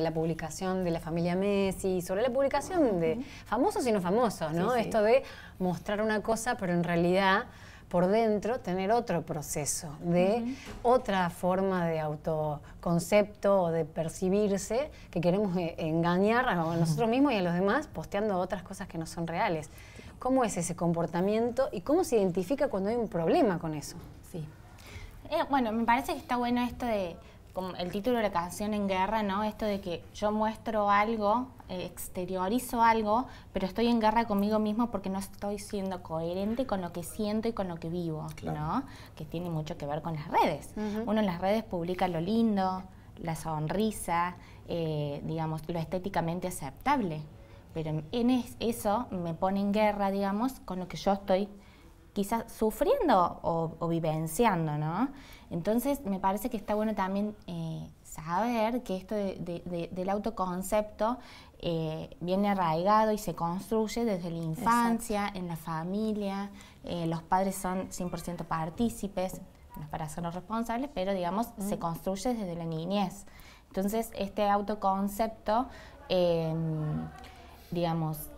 la publicación de la familia Messi, sobre la publicación de famosos y no famosos, ¿no? Esto de mostrar una cosa, pero en realidad por dentro tener otro proceso, de otra forma de autoconcepto o de percibirse que queremos eh, engañar a nosotros mismos y a los demás posteando otras cosas que no son reales. ¿Cómo es ese comportamiento y cómo se identifica cuando hay un problema con eso? Sí. Eh, bueno, me parece que está bueno esto de como el título de la canción en guerra, ¿no? Esto de que yo muestro algo, eh, exteriorizo algo, pero estoy en guerra conmigo mismo porque no estoy siendo coherente con lo que siento y con lo que vivo, ¿no? Que tiene mucho que ver con las redes. Uno en las redes publica lo lindo, la sonrisa, eh, digamos, lo estéticamente aceptable. Pero en eso me pone en guerra, digamos, con lo que yo estoy quizás sufriendo o, vivenciando, ¿no? Entonces me parece que está bueno también eh, saber que esto del autoconcepto eh, viene arraigado y se construye desde la infancia, en la familia, eh, los padres son 100% partícipes, no para ser los responsables, pero digamos, se construye desde la niñez. Entonces, este autoconcepto, em, digamos,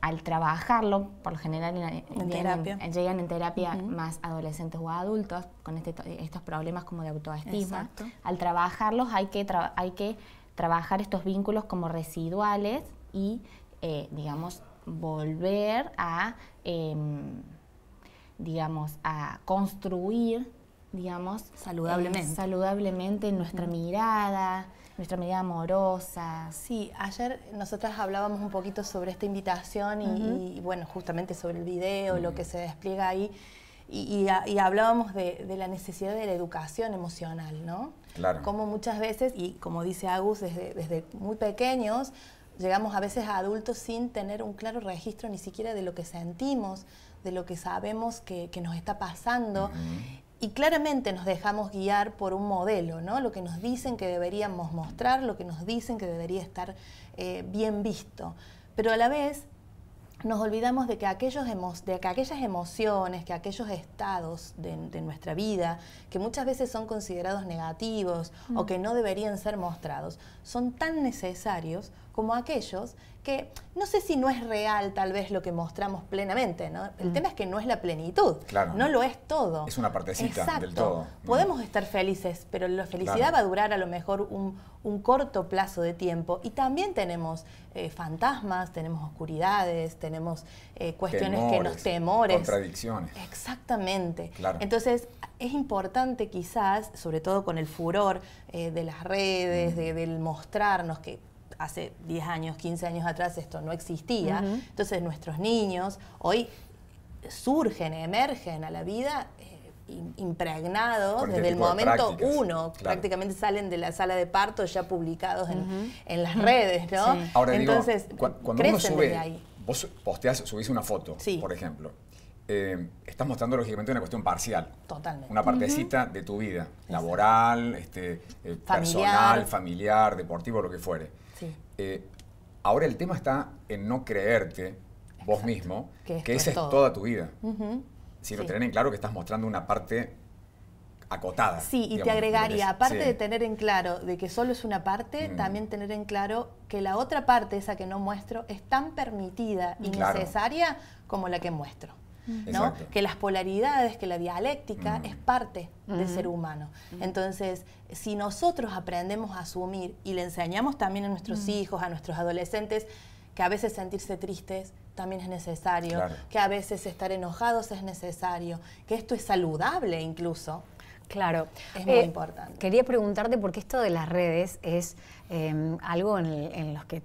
al trabajarlo, por lo general llegan en terapia más adolescentes o adultos con este, estos problemas como de autoestima. Al trabajarlos hay que, hay que trabajar estos vínculos como residuales y, eh, digamos, volver a, em, digamos, a construir digamos. Saludablemente. Eh, saludablemente saludablemente nuestra mm. mirada, nuestra mirada amorosa. Sí, ayer nosotras hablábamos un poquito sobre esta invitación y, bueno, justamente sobre el video, lo mm. que se despliega ahí. Y, hablábamos de, la necesidad de la educación emocional, ¿no? Claro. Como muchas veces, y como dice Agus, desde, desde muy pequeños, llegamos a veces a adultos sin tener un claro registro ni siquiera de lo que sentimos, de lo que sabemos que, nos está pasando y claramente nos dejamos guiar por un modelo, ¿no? Lo que nos dicen que deberíamos mostrar, lo que nos dicen que debería estar eh, bien visto. Pero a la vez nos olvidamos de que, aquellas emociones, que aquellos estados de, nuestra vida, que muchas veces son considerados negativos o mm. que no deberían ser mostrados, son tan necesarios como aquellos que no sé si no es real tal vez lo que mostramos plenamente, El mm. tema es que no es la plenitud, no, lo es todo. Es una partecita del todo. Podemos mm. estar felices, pero la felicidad va a durar a lo mejor un, corto plazo de tiempo y también tenemos eh, fantasmas, tenemos oscuridades, tenemos eh, cuestiones que nos temores. Contradicciones. Exactamente. Entonces es importante quizás, sobre todo con el furor eh, de las redes, mm. del mostrarnos que hace 10 años, 15 años atrás esto no existía. Entonces nuestros niños hoy surgen, emergen a la vida eh, impregnados desde el momento uno. Prácticamente salen de la sala de parto ya publicados en, las redes, ¿no? Ahora, Entonces, digo, cuando uno sube, vos posteás, subís una foto, por ejemplo. Eh, estás mostrando lógicamente una cuestión parcial. Totalmente. Una partecita de tu vida, laboral, este, eh, personal, familiar, deportivo, lo que fuere. Eh, ahora el tema está en no creerte vos mismo que, esa es, toda tu vida. Sino tener en claro que estás mostrando una parte acotada. Sí, y te agregaría, aparte de tener en claro de que solo es una parte, mm. también tener en claro que la otra parte, esa que no muestro, es tan permitida y mm, necesaria como la que muestro que las polaridades, que la dialéctica es parte del ser humano. Entonces, si nosotros aprendemos a asumir y le enseñamos también a nuestros hijos, a nuestros adolescentes, que a veces sentirse tristes también es necesario, que a veces estar enojados es necesario, que esto es saludable incluso. Claro. Es muy eh, importante. Quería preguntarte porque esto de las redes es em, algo en, en los que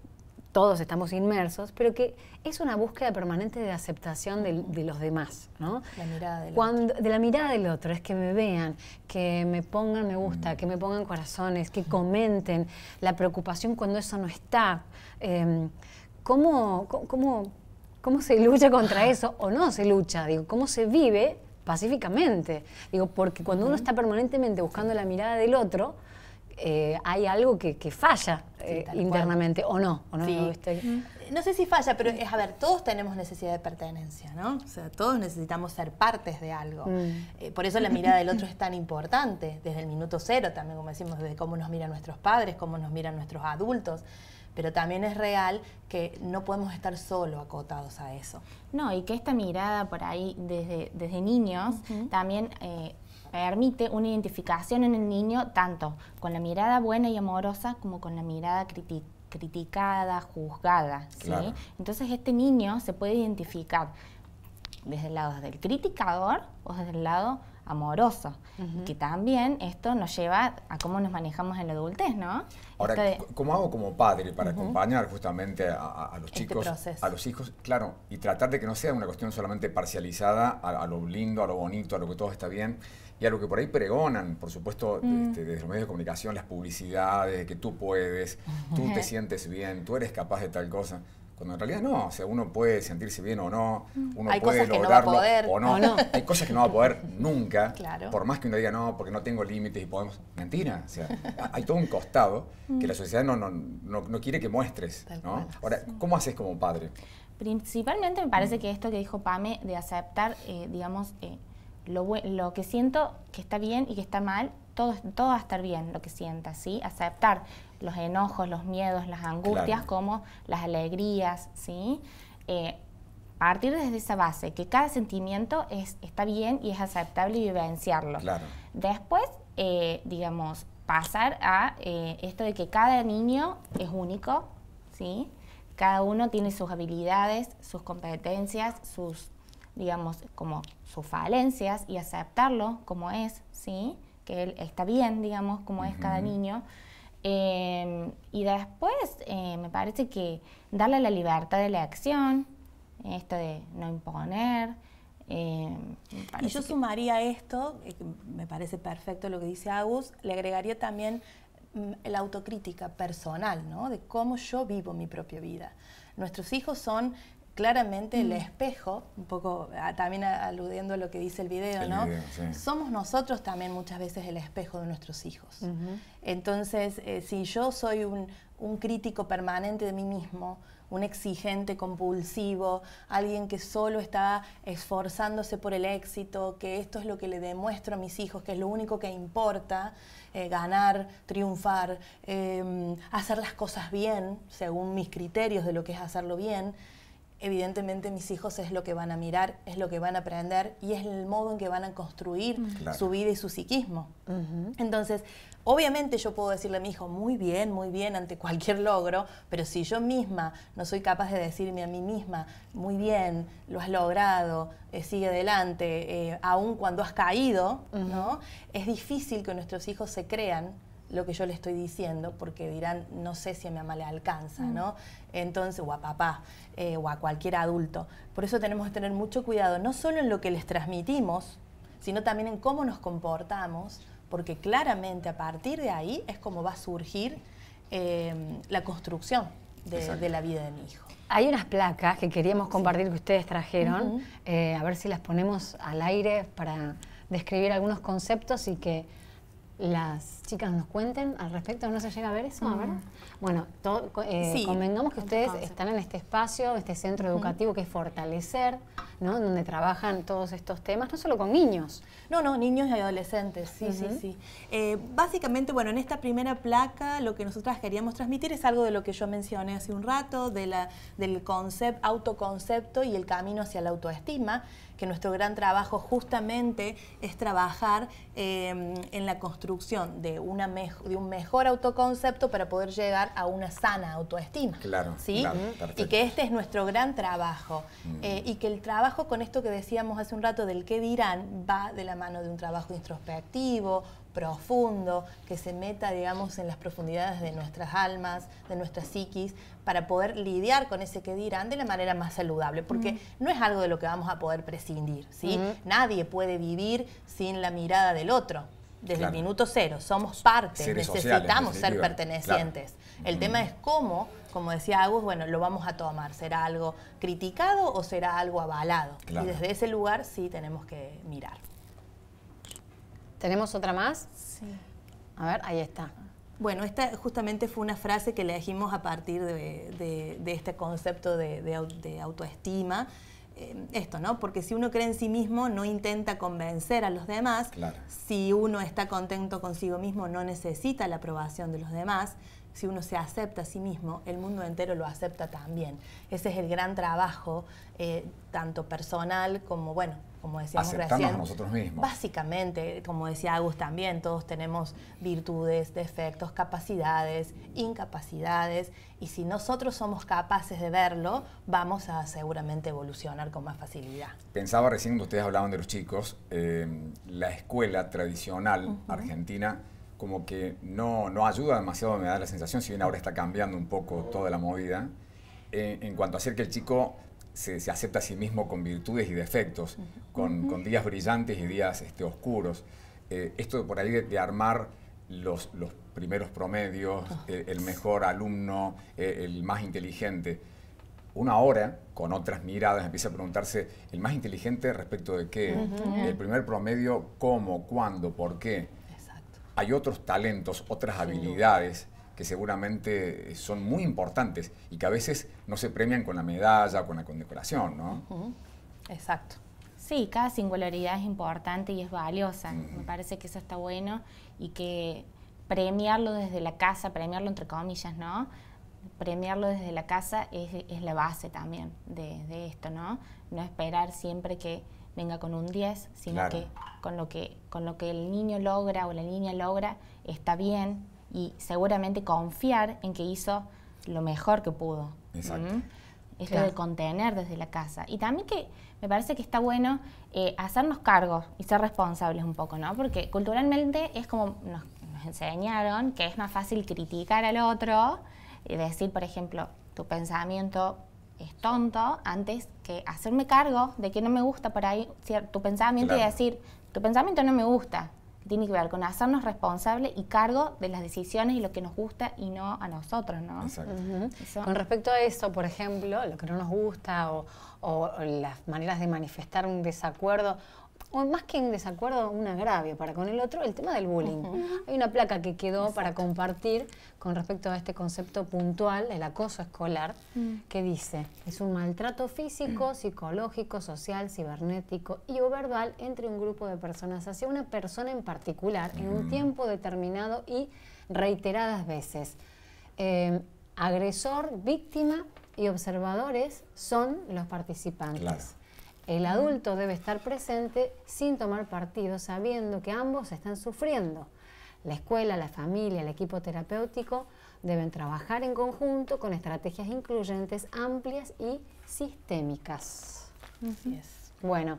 todos estamos inmersos, pero que es una búsqueda permanente de aceptación de, los demás, ¿no? La mirada del De la mirada del otro, es que me vean, que me pongan me gusta, mm. que me pongan corazones, que comenten la preocupación cuando eso no está. Em, ¿cómo, cómo, se lucha contra eso o no se lucha? Digo, ¿cómo se vive pacíficamente? Digo, porque cuando uno está permanentemente buscando la mirada del otro, eh, hay algo que, falla eh, internamente, o no, o mm. no, sé si falla, pero es, a ver, todos tenemos necesidad de pertenencia, ¿no? O sea, todos necesitamos ser partes de algo. Mm. Eh, por eso la mirada del otro es tan importante, desde el minuto cero también, como decimos, desde cómo nos miran nuestros padres, cómo nos miran nuestros adultos pero también es real que no podemos estar solo acotados a eso. No, y que esta mirada por ahí desde, desde niños también permite una identificación en el niño tanto con la mirada buena y amorosa como con la mirada criticada, juzgada. Entonces este niño se puede identificar desde el lado del criticador o desde el lado amoroso, que también esto nos lleva a cómo nos manejamos en la adultez, ¿no? Ahora, ¿cómo hago como padre para acompañar justamente a, los este chicos, a los hijos, claro, y tratar de que no sea una cuestión solamente parcializada a lo lindo, a lo bonito, a lo que todo está bien, y a lo que por ahí pregonan, por supuesto, mm. este, desde los medios de comunicación, las publicidades, que tú puedes, tú te sientes bien, tú eres capaz de tal cosa. Cuando en realidad no, o sea, uno puede sentirse bien o no, uno puede lograrlo o, no. Hay cosas que no va a poder nunca, por más que uno diga no, porque no tengo límites y podemos. Mentira, o sea, hay todo un costado que la mm. sociedad no, quiere que muestres. Ahora, ¿cómo haces como padre? Principalmente me parece mm. que esto que dijo Pame de aceptar, eh, digamos, eh, lo, que siento que está bien y que está mal, todo, todo va a estar bien lo que sienta ¿sí? Aceptar los enojos, los miedos, las angustias, como las alegrías, ¿sí? Eh, partir desde esa base, que cada sentimiento es, está bien y es aceptable y vivenciarlo. Después, eh, digamos, pasar a eh, esto de que cada niño es único, ¿sí? Cada uno tiene sus habilidades, sus competencias, sus digamos, como sus falencias y aceptarlo como es, ¿sí? Que él está bien, digamos, como es cada niño. Em, y después eh, me parece que darle la libertad de acción esto de no imponer. Em, y yo sumaría esto, eh, me parece perfecto lo que dice Agus, le agregaría también mm, la autocrítica personal, ¿no? De cómo yo vivo mi propia vida. Nuestros hijos son claramente el mm. espejo, un poco ah, también aludiendo a lo que dice el video, ¿no? Somos nosotros también muchas veces el espejo de nuestros hijos. Entonces, eh, si yo soy un, crítico permanente de mí mismo, un exigente compulsivo, alguien que solo está esforzándose por el éxito, que esto es lo que le demuestro a mis hijos, que es lo único que importa, eh, ganar, triunfar, em, hacer las cosas bien, según mis criterios de lo que es hacerlo bien, evidentemente mis hijos es lo que van a mirar, es lo que van a aprender y es el modo en que van a construir mm. su vida y su psiquismo. Entonces, obviamente yo puedo decirle a mi hijo, muy bien, muy bien ante cualquier logro, pero si yo misma no soy capaz de decirme a mí misma, muy bien, lo has logrado, eh, sigue adelante, aún eh, aun cuando has caído, ¿no? es difícil que nuestros hijos se crean lo que yo le estoy diciendo, porque dirán, no sé si a mi mamá le alcanza, ¿no? Mm. Entonces, o a papá, eh, o a cualquier adulto. Por eso tenemos que tener mucho cuidado, no solo en lo que les transmitimos, sino también en cómo nos comportamos, porque claramente a partir de ahí es como va a surgir eh, la construcción de, la vida de mi hijo. Hay unas placas que queríamos compartir que ustedes trajeron, eh, a ver si las ponemos al aire para describir algunos conceptos y que las chicas nos cuenten al respecto? ¿No se llega a ver eso? Bueno, eh, convengamos que ustedes están en este espacio, este centro educativo que es Fortalecer, ¿no? Donde trabajan todos estos temas, no solo con niños. No, no, niños y adolescentes, sí, sí, sí. Eh, básicamente, bueno, en esta primera placa lo que nosotras queríamos transmitir es algo de lo que yo mencioné hace un rato, de la, del concepto, autoconcepto y el camino hacia la autoestima que nuestro gran trabajo justamente es trabajar em, en la construcción de, un mejor autoconcepto para poder llegar a una sana autoestima. Claro. ¿sí? y que este es nuestro gran trabajo. Mm. Eh, y que el trabajo con esto que decíamos hace un rato del qué dirán va de la mano de un trabajo introspectivo, profundo, que se meta, digamos, en las profundidades de nuestras almas, de nuestra psiquis, para poder lidiar con ese que dirán de la manera más saludable, porque mm. no es algo de lo que vamos a poder prescindir, ¿sí? Mm. Nadie puede vivir sin la mirada del otro. Desde el minuto cero, somos parte, necesitamos ser pertenecientes. El tema mm. es cómo, como decía Agus, bueno, lo vamos a tomar. ¿Será algo criticado o será algo avalado? Y desde ese lugar sí tenemos que mirar. ¿Tenemos otra más? Sí. A ver, ahí está. Bueno, esta justamente fue una frase que le dijimos a partir de, este concepto de, autoestima. Eh, esto, ¿no? Porque si uno cree en sí mismo, no intenta convencer a los demás. Si uno está contento consigo mismo, no necesita la aprobación de los demás. Si uno se acepta a sí mismo, el mundo entero lo acepta también. Ese es el gran trabajo, eh, tanto personal como, bueno, como decíamos nosotros mismos. Básicamente, como decía Agus también, todos tenemos virtudes, defectos, capacidades, incapacidades, y si nosotros somos capaces de verlo, vamos a seguramente evolucionar con más facilidad. Pensaba recién cuando ustedes hablaban de los chicos, eh, la escuela tradicional argentina como que no, no ayuda demasiado, me da la sensación, si bien ahora está cambiando un poco toda la movida, eh, en cuanto a hacer que el chico se, acepta a sí mismo con virtudes y defectos, con, días brillantes y días este, oscuros. Eh, esto por ahí de, armar los, primeros promedios, ah. eh, el mejor alumno, eh, el más inteligente. Una hora, con otras miradas, empieza a preguntarse, ¿el más inteligente respecto de qué? ¿El primer promedio cómo, cuándo, por qué? Hay otros talentos, otras habilidades que seguramente eh, son muy importantes y que a veces no se premian con la medalla o con la condecoración, ¿no? Exacto. Sí, cada singularidad es importante y es valiosa. Me parece que eso está bueno y que premiarlo desde la casa, premiarlo entre comillas, ¿no? Premiarlo desde la casa es, la base también de, esto, ¿no? No esperar siempre que venga con un 10, sino que, con lo que con lo que el niño logra o la niña logra está bien, y seguramente confiar en que hizo lo mejor que pudo. Exacto. de contener desde la casa. Y también que me parece que está bueno eh, hacernos cargos y ser responsables un poco, ¿no? Porque culturalmente es como nos, enseñaron que es más fácil criticar al otro y eh, decir, por ejemplo, tu pensamiento es tonto antes que hacerme cargo de que no me gusta por ahí tu pensamiento y decir, tu pensamiento no me gusta tiene que ver con hacernos responsable y cargo de las decisiones y lo que nos gusta y no a nosotros, ¿no? Con respecto a eso, por ejemplo, lo que no nos gusta o las maneras de manifestar un desacuerdo o más que un desacuerdo, un agravio para con el otro, el tema del bullying. Hay una placa que quedó para compartir con respecto a este concepto puntual, el acoso escolar, mm. que dice, es un maltrato físico, psicológico, social, cibernético y o verbal entre un grupo de personas hacia una persona en particular en un mm. tiempo determinado y reiteradas veces. Em, agresor, víctima y observadores son los participantes. El adulto debe estar presente sin tomar partido, sabiendo que ambos están sufriendo. La escuela, la familia, el equipo terapéutico deben trabajar en conjunto con estrategias incluyentes, amplias y sistémicas. Así es. Bueno,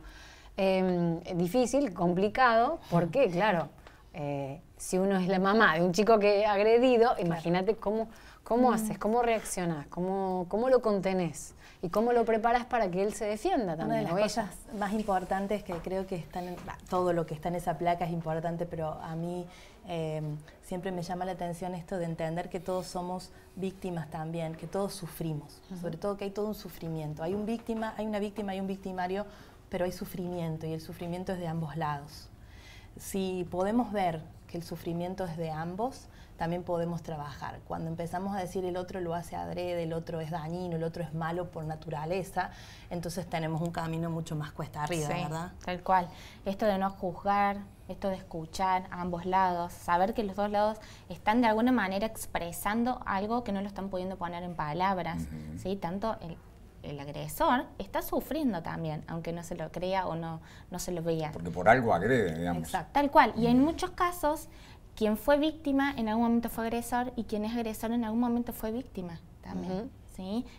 em, difícil, complicado, porque claro, eh, si uno es la mamá de un chico que ha agredido, imagínate cómo ¿Cómo haces? ¿Cómo reaccionás? ¿Cómo, lo contenés? ¿Y cómo lo preparas para que él se defienda también? Una de las cosas más importantes que creo que están, todo lo que está en esa placa es importante, pero a mí em, siempre me llama la atención esto de entender que todos somos víctimas también, que todos sufrimos, sobre todo que hay todo un sufrimiento. Hay, un víctima, hay una víctima, hay un victimario, pero hay sufrimiento y el sufrimiento es de ambos lados. Si podemos ver que el sufrimiento es de ambos, también podemos trabajar. Cuando empezamos a decir el otro lo hace adrede, el otro es dañino, el otro es malo por naturaleza, entonces tenemos un camino mucho más cuesta arriba, sí, Tal cual. Esto de no juzgar, esto de escuchar a ambos lados, saber que los dos lados están de alguna manera expresando algo que no lo están pudiendo poner en palabras, ¿sí? Tanto el, agresor está sufriendo también, aunque no se lo crea o no, no se lo vea. Porque por algo agrede, digamos. Exacto, tal cual. Y en muchos casos quien fue víctima en algún momento fue agresor y quien es agresor en algún momento fue víctima también.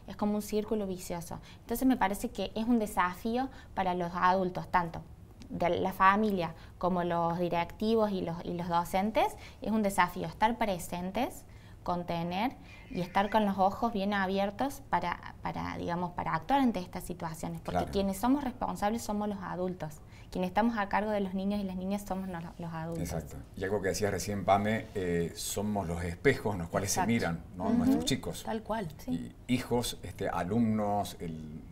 Es como un círculo vicioso. Entonces me parece que es un desafío para los adultos, tanto de la familia como los directivos y y los docentes, es un desafío estar presentes, contener y estar con los ojos bien abiertos para, para digamos, para actuar ante estas situaciones, porque quienes somos responsables somos los adultos, quienes estamos a cargo de los niños y las niñas somos los, adultos. Exacto. Y algo que decías recién, Pame, eh, somos los espejos en los cuales se miran ¿no? nuestros chicos. Tal cual, sí. hijos, este, alumnos,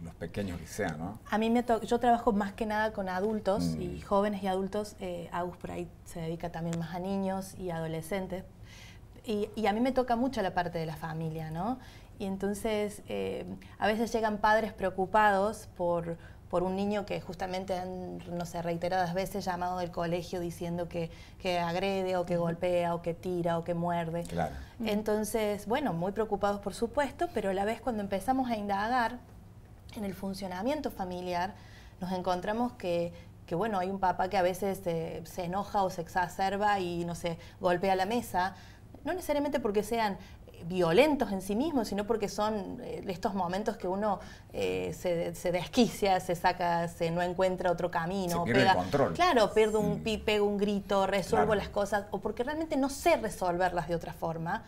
los pequeños que sean, ¿no? A mí me yo trabajo más que nada con adultos y mm. jóvenes y adultos, eh, Agus por ahí se dedica también más a niños y adolescentes, y, a mí me toca mucho la parte de la familia, ¿no? Y entonces eh, a veces llegan padres preocupados por, por un niño que justamente han, no sé, reiteradas veces llamado del colegio diciendo que, que agrede o que golpea o que tira o que muerde. Claro. Entonces, bueno, muy preocupados por supuesto, pero a la vez cuando empezamos a indagar en el funcionamiento familiar, nos encontramos que, que bueno, hay un papá que a veces se, eh, se enoja o se exacerba y, no sé, golpea la mesa, no necesariamente porque sean eh, violentos en sí mismos, sino porque son eh, estos momentos que uno eh, se, desquicia, se saca, se no encuentra otro camino. Se el control. Claro, pierdo un pi, un grito, resuelvo las cosas, o porque realmente no sé resolverlas de otra forma.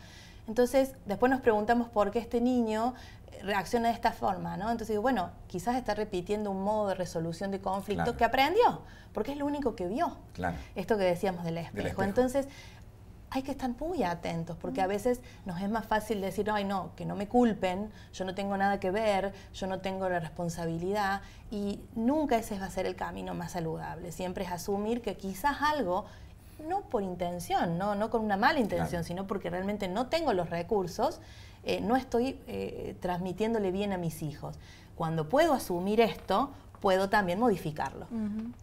Entonces, después nos preguntamos por qué este niño reacciona de esta forma, ¿no? Entonces bueno, quizás está repitiendo un modo de resolución de conflicto que aprendió, porque es lo único que vio. Claro. Esto que decíamos del espejo. del espejo hay que estar muy atentos, porque a veces nos es más fácil decir, ay no, que no me culpen, yo no tengo nada que ver, yo no tengo la responsabilidad, y nunca ese va a ser el camino más saludable, siempre es asumir que quizás algo no por intención, no, no con una mala intención, sino porque realmente no tengo los recursos, eh, no estoy eh, transmitiéndole bien a mis hijos. Cuando puedo asumir esto, puedo también modificarlo.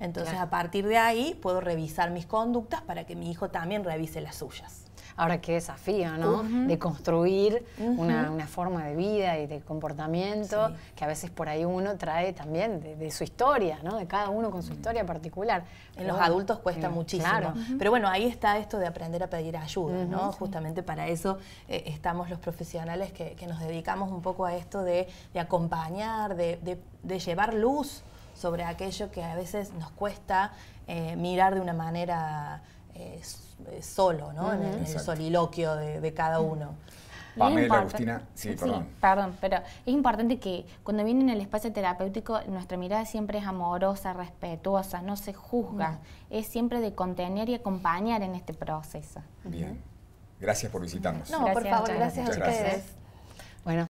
Entonces, a partir de ahí, puedo revisar mis conductas para que mi hijo también revise las suyas. Ahora qué desafío, ¿no? De construir una, forma de vida y de comportamiento que a veces por ahí uno trae también de, su historia, ¿no? De cada uno con su historia particular. En los adultos cuesta eh, muchísimo. Claro. Pero bueno, ahí está esto de aprender a pedir ayuda, ¿no? Justamente para eso eh, estamos los profesionales que, nos dedicamos un poco a esto de, acompañar, de, llevar luz sobre aquello que a veces nos cuesta eh, mirar de una manera solo, ¿no? En el, soliloquio de, cada uno. Pamela, Agustina, sí, perdón. perdón, pero es importante que cuando vienen el espacio terapéutico nuestra mirada siempre es amorosa, respetuosa, no se juzga, es siempre de contener y acompañar en este proceso. Bien, gracias por visitarnos. No, por favor, gracias, a ustedes. Bueno,